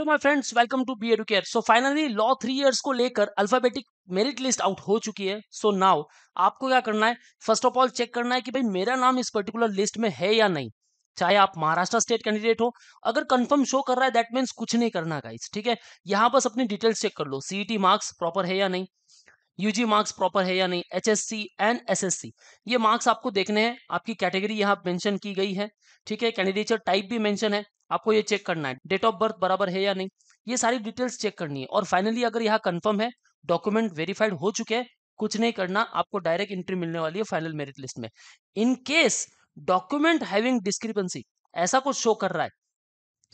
Hello my friends welcome to B Educare so finally law three years को लेकर alphabetic merit list out हो चुकी है सो so now आपको क्या करना है फर्स्ट ऑफ ऑल चेक करना है कि भाई मेरा नाम इस पर्टिकुलर लिस्ट में है या नहीं चाहे आप महाराष्ट्र स्टेट कैंडिडेट हो अगर कंफर्म शो कर रहा है दैट मीन्स कुछ नहीं करना का ठीक है यहाँ बस अपनी डिटेल्स चेक कर लो सीईटी मार्क्स प्रॉपर है या नहीं यूजी मार्क्स प्रॉपर है या नहीं H S C and S S C ये मार्क्स आपको देखने हैं आपकी कैटेगरी यहाँ मेंशन की गई है ठीक है कैंडिडेचर टाइप भी मेंशन है आपको ये चेक करना है डेट ऑफ बर्थ बराबर है या नहीं ये सारी डिटेल्स चेक करनी है और फाइनली अगर यहाँ कंफर्म है डॉक्यूमेंट वेरीफाइड हो चुके हैं कुछ नहीं करना आपको डायरेक्ट एंट्री मिलने वाली है फाइनल मेरिट लिस्ट में इनकेस डॉक्यूमेंट हैविंग डिस्क्रिपेंसी ऐसा कुछ शो कर रहा है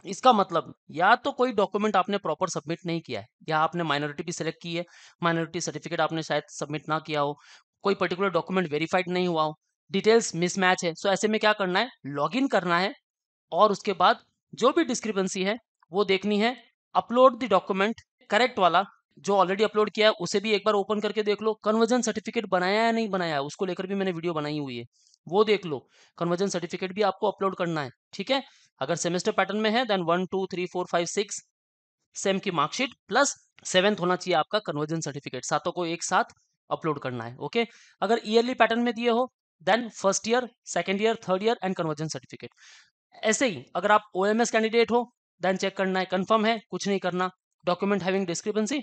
इसका मतलब या तो कोई डॉक्यूमेंट आपने प्रॉपर सबमिट नहीं किया है या आपने माइनॉरिटी भी सिलेक्ट की है माइनॉरिटी सर्टिफिकेट आपने शायद सबमिट ना किया हो कोई पर्टिकुलर डॉक्यूमेंट वेरीफाइड नहीं हुआ हो डिटेल्स मिसमैच है सो ऐसे में क्या करना है लॉग इन करना है और उसके बाद जो भी डिस्क्रिपेंसी है वो देखनी है अपलोड द डॉक्यूमेंट करेक्ट वाला जो ऑलरेडी अपलोड किया है उसे भी एक बार ओपन करके देख लो कन्वर्जन सर्टिफिकेट बनाया या नहीं बनाया है उसको लेकर भी मैंने वीडियो बनाई हुई है वो देख लो कन्वर्जन सर्टिफिकेट भी आपको अपलोड करना है ठीक है अगर सेमेस्टर पैटर्न में है then one two three four five six sem की मार्कशीट प्लस सेवेंथ होना चाहिए आपका कन्वर्जन सर्टिफिकेट सातों को एक साथ अपलोड करना है ओके अगर ईयरली पैटर्न में दिए हो then first year second year third year and conversion certificate ऐसे ही अगर आप ओ कैंडिडेट हो देन चेक करना है कन्फर्म है कुछ नहीं करना डॉक्यूमेंट हैविंग डिस्क्रिपेंसी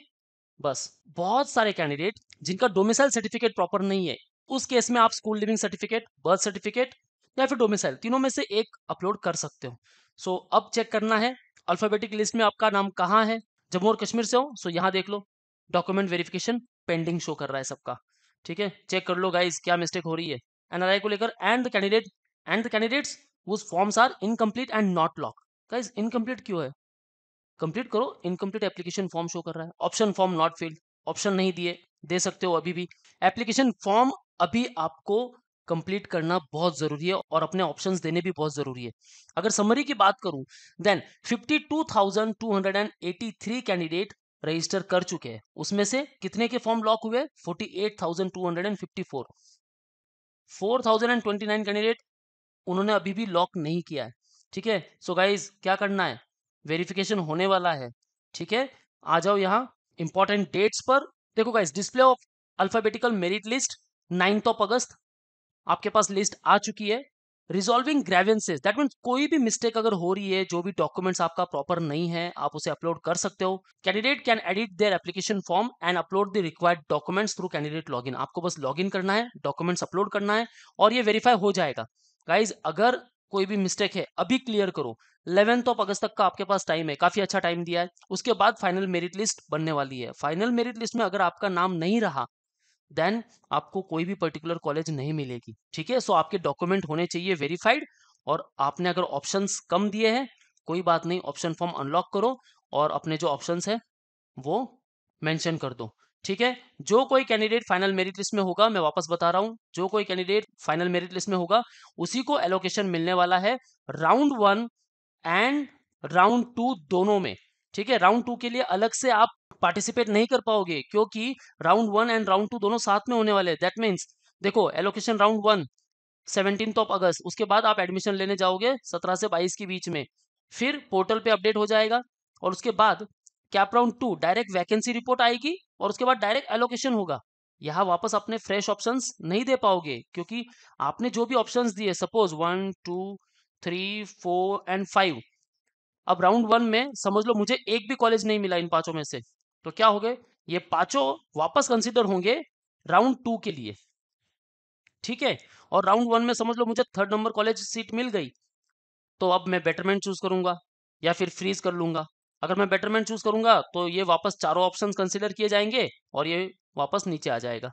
बस बहुत सारे कैंडिडेट जिनका डोमिसाइल सर्टिफिकेट प्रॉपर नहीं है उस केस में आप school leaving certificate birth certificate या फिर डोमिसाइल तीनों में से एक अपलोड कर सकते हो सो so, अब चेक करना है अल्फाबेटिक लिस्ट में आपका नाम कहाँ है जम्मू और कश्मीर से हो सो so यहाँ देख लो डॉक्यूमेंट वेरिफिकेशन पेंडिंग शो कर रहा है सबका ठीक है चेक कर लो गाइज क्या मिस्टेक हो रही है एनआरआई को लेकर and the candidate and the candidates वो forms are incomplete and not lock guys incomplete क्यों है कंप्लीट करो इनकम्प्लीट एप्लीकेशन फॉर्म शो कर रहा है option form not filled option नहीं दिए दे सकते हो अभी भी एप्लीकेशन फॉर्म अभी आपको कंप्लीट करना बहुत ज़रूरी है और अपने ऑप्शंस देने भी बहुत ज़रूरी है अगर समरी की बात करूं देन 52,283 कैंडिडेट रजिस्टर कर चुके हैं उसमें से कितने के फॉर्म लॉक हुए 48,254 4,029 कैंडिडेट उन्होंने अभी भी लॉक नहीं किया है ठीक है सो गाइज क्या करना है वेरिफिकेशन होने वाला है ठीक है आ जाओ यहाँ इंपॉर्टेंट डेट्स पर देखो guys display of alphabetical merit list ninth of August आपके पास लिस्ट आ चुकी है रिजोल्विंग ग्रेवेंसेज दैट मीन कोई भी मिस्टेक अगर हो रही है जो भी डॉक्यूमेंट्स आपका प्रॉपर नहीं है आप उसे अपलोड कर सकते हो candidate can edit their application form and upload the required documents through candidate login आपको बस लॉगिन करना है डॉक्यूमेंट्स अपलोड करना है और ये वेरीफाई हो जाएगा गाइज अगर कोई भी मिस्टेक है अभी क्लियर करो इलेवेंथ ऑफ अगस्त तक का आपके पास टाइम है काफी अच्छा टाइम दिया है उसके बाद फाइनल मेरिट लिस्ट बनने वाली है फाइनल मेरिट लिस्ट में अगर आपका नाम नहीं रहा देन आपको कोई भी पर्टिकुलर कॉलेज नहीं मिलेगी ठीक है सो आपके डॉक्यूमेंट होने चाहिए वेरीफाइड और आपने अगर ऑप्शन कम दिए हैं कोई बात नहीं ऑप्शन फॉर्म अनलॉक करो और अपने जो ऑप्शन है वो मैंशन कर दो ठीक है जो कोई कैंडिडेट फाइनल मेरिट लिस्ट में होगा मैं वापस बता रहा हूं जो कोई कैंडिडेट फाइनल मेरिट लिस्ट में होगा उसी को एलोकेशन मिलने वाला है round one and round two दोनों में ठीक है राउंड टू के लिए अलग से आप पार्टिसिपेट नहीं कर पाओगे क्योंकि round one and round two दोनों साथ में होने वाले हैं दैट मीन्स देखो allocation round one seventeen of August उसके बाद आप एडमिशन लेने जाओगे सत्रह से बाईस के बीच में फिर पोर्टल पे अपडेट हो जाएगा और उसके बाद CAP round two direct vacancy report आएगी और उसके बाद डायरेक्ट एलोकेशन होगा यहाँ वापस अपने फ्रेश ऑप्शन नहीं दे पाओगे क्योंकि आपने जो भी ऑप्शन दिए suppose one two three four and five अब राउंड वन में समझ लो मुझे एक भी कॉलेज नहीं मिला इन पांचों में से तो क्या हो गए ये पांचों वापस कंसिडर होंगे राउंड टू के लिए ठीक है और राउंड वन में समझ लो मुझे थर्ड नंबर कॉलेज सीट मिल गई तो अब मैं बेटरमेंट चूज करूंगा या फिर फ्रीज कर लूंगा अगर मैं बेटरमेंट चूज करूंगा तो ये वापस चारों ऑप्शन कंसिडर किए जाएंगे और ये वापस नीचे आ जाएगा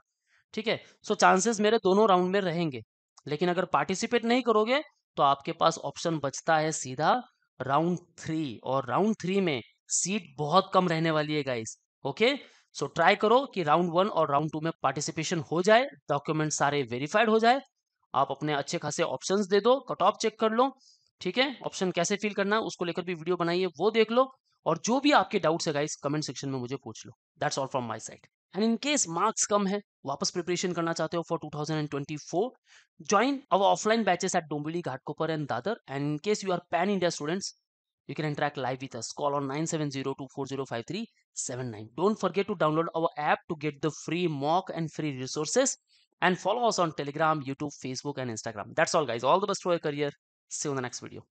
ठीक है सो चांसेस मेरे दोनों राउंड में रहेंगे लेकिन अगर पार्टिसिपेट नहीं करोगे तो आपके पास ऑप्शन बचता है सीधा राउंड थ्री और राउंड थ्री में सीट बहुत कम रहने वाली है गाइस ओके सो ट्राई करो कि राउंड वन और राउंड टू में पार्टिसिपेशन हो जाए डॉक्यूमेंट सारे वेरीफाइड हो जाए आप अपने अच्छे खासे ऑप्शंस दे दो कट ऑफ चेक कर लो ठीक है ऑप्शन कैसे फिल करना है उसको लेकर भी वीडियो बनाइए वो देख लो और जो भी आपके डाउट्स है गाइस कमेंट सेक्शन में मुझे पूछ लो that's all from my side and in case marks कम है वापस प्रिपरेशन करना चाहते हो for 2024 join our offline batches at Dombivli Ghatkopar and Dadar and in case you are pan India students You can interact live with us. Call on 970-240-5379. Don't forget to download our app to get the free mock and free resources and follow us on Telegram, YouTube, Facebook and Instagram. That's all guys. All the best for your career. See you in the next video.